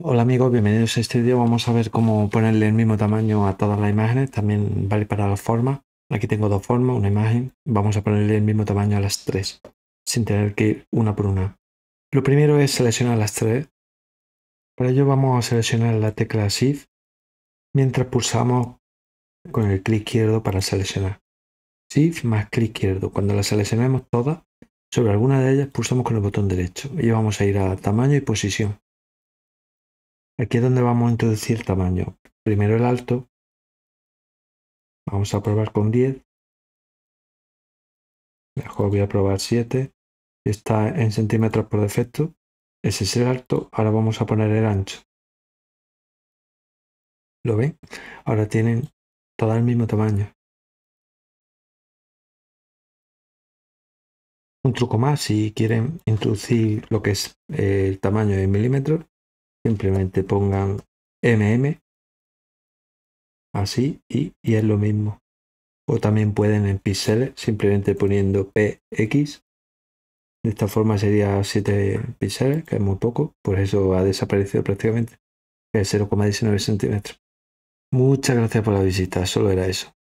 Hola amigos, bienvenidos a este vídeo. Vamos a ver cómo ponerle el mismo tamaño a todas las imágenes. También vale para las formas. Aquí tengo dos formas, una imagen. Vamos a ponerle el mismo tamaño a las tres, sin tener que ir una por una. Lo primero es seleccionar las tres. Para ello vamos a seleccionar la tecla Shift mientras pulsamos con el clic izquierdo para seleccionar. Shift más clic izquierdo. Cuando las seleccionemos todas, sobre alguna de ellas pulsamos con el botón derecho y vamos a ir a tamaño y posición. Aquí es donde vamos a introducir el tamaño. Primero el alto. Vamos a probar con 10. Mejor voy a probar 7. Está en centímetros por defecto. Ese es el alto. Ahora vamos a poner el ancho. ¿Lo ven? Ahora tienen todo el mismo tamaño. Un truco más, si quieren introducir lo que es eh, el tamaño en milímetros, Simplemente pongan mm así y, es lo mismo. O también pueden en píxeles simplemente poniendo px. De esta forma sería 7 píxeles, que es muy poco, por eso ha desaparecido prácticamente, que es 0,19 centímetros. Muchas gracias por la visita, solo era eso.